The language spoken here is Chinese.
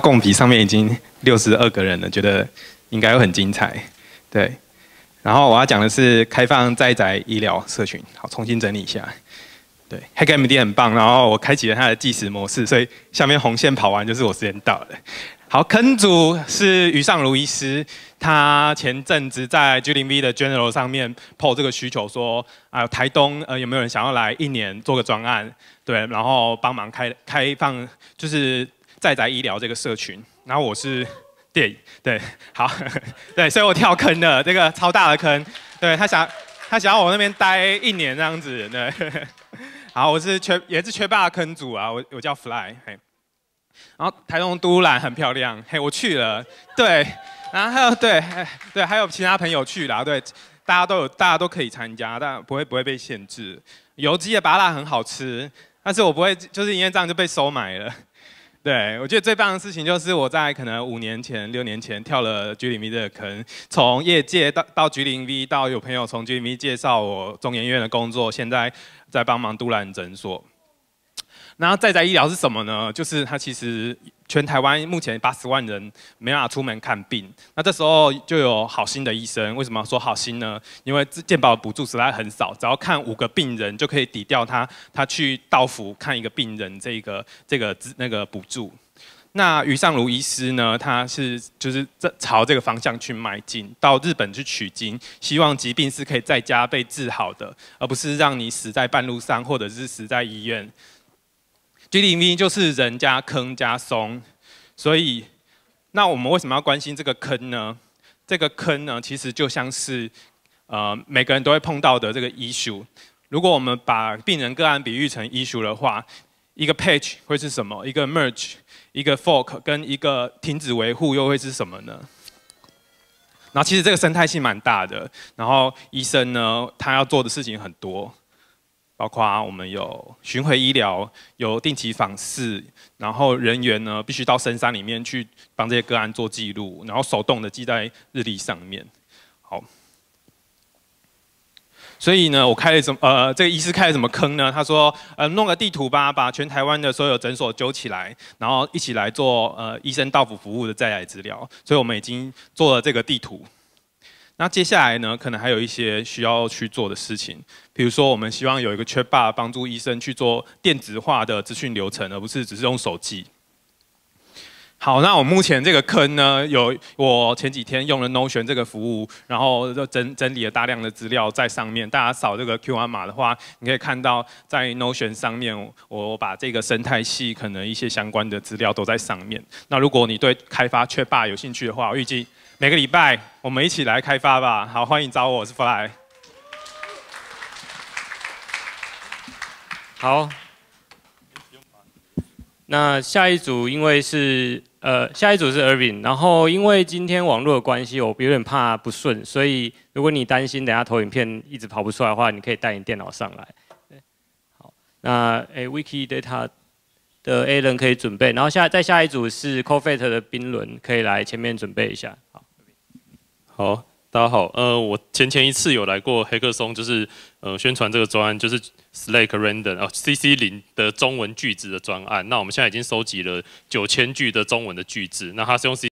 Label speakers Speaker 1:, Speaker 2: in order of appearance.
Speaker 1: 供笔上面已经六十二个人了，觉得应该会很精彩。对，然后我要讲的是开放在载医疗社群。好，重新整理一下。对，HackMD 很棒，然后我开启了它的计时模式，所以下面红线跑完就是我时间到了。好，坑主是余尚如医师，他前阵子在 G 零 V 的 General 上面 PO 这个需求，说啊台东呃有没有人想要来一年做个专案？对，然后帮忙开开放就是。在宅医疗这个社群，然后我是电，影，对，好，对，所以我跳坑了这个超大的坑，对他想他想要我那边待一年这样子，对，好，我是缺也是缺的坑主啊，我我叫 Fly，嘿，然后台东都兰很漂亮，嘿，我去了，对，然后对对，还有其他朋友去了，对，大家都有大家都可以参加，但不会不会被限制，有机的巴辣很好吃，但是我不会就是因为这样就被收买了。对我觉得最棒的事情就是，我在可能五年前、六年前跳了 g l i v 的坑，从业界到到 g l i v 到有朋友从 g l i v 介绍我中研院的工作，现在在帮忙杜兰诊所。然后在宅医疗是什么呢？就是他其实全台湾目前八十万人没办法出门看病，那这时候就有好心的医生。为什么说好心呢？因为健保补助实在很少，只要看五个病人就可以抵掉他他去到府看一个病人这个这个那个补助。那余尚如医师呢，他是就是朝这个方向去迈进，到日本去取经，希望疾病是可以在家被治好的，而不是让你死在半路上，或者是死在医院。G D V 就是人加坑加松，所以那我们为什么要关心这个坑呢？这个坑呢，其实就像是呃每个人都会碰到的这个 issue。如果我们把病人个案比喻成 issue 的话，一个 patch 会是什么？一个 merge、一个 fork 跟一个停止维护又会是什么呢？然后其实这个生态系蛮大的，然后医生呢，他要做的事情很多。包括我们有巡回医疗，有定期访视，然后人员呢必须到深山里面去帮这些个案做记录，然后手动的记在日历上面。好，所以呢，我开了什么？呃这个医师开了什么坑呢？他说，呃，弄个地图吧，把全台湾的所有诊所揪起来，然后一起来做呃医生到府服务的在来治疗。所以我们已经做了这个地图。那接下来呢，可能还有一些需要去做的事情，比如说我们希望有一个 c h a t b 帮助医生去做电子化的资讯流程，而不是只是用手机。好，那我目前这个坑呢，有我前几天用了 Notion 这个服务，然后整整理了大量的资料在上面。大家扫这个 QR 码的话，你可以看到在 Notion 上面，我把这个生态系可能一些相关的资料都在上面。那如果你对开发缺霸有兴趣的话，我预计。每个礼拜我们一起来开发吧。好，欢迎找我，我是 Fly。
Speaker 2: 好，那下一组因为是呃下一组是 i r v i n 然后因为今天网络的关系，我有点怕不顺，所以如果你担心等下投影片一直跑不出来的话，你可以带你电脑上来。好，那哎 WikiData 的 A 轮可以准备，然后下再下一组是 CoFit 的冰轮可以来前面准备一下。好，大家好，呃，我前前一次有来过黑客松，就是呃，宣传这个专，就是 Slack Random 啊，C C 零的中文句子的专案。那我们现在已经收集了九千句的中文的句子，那它是用 C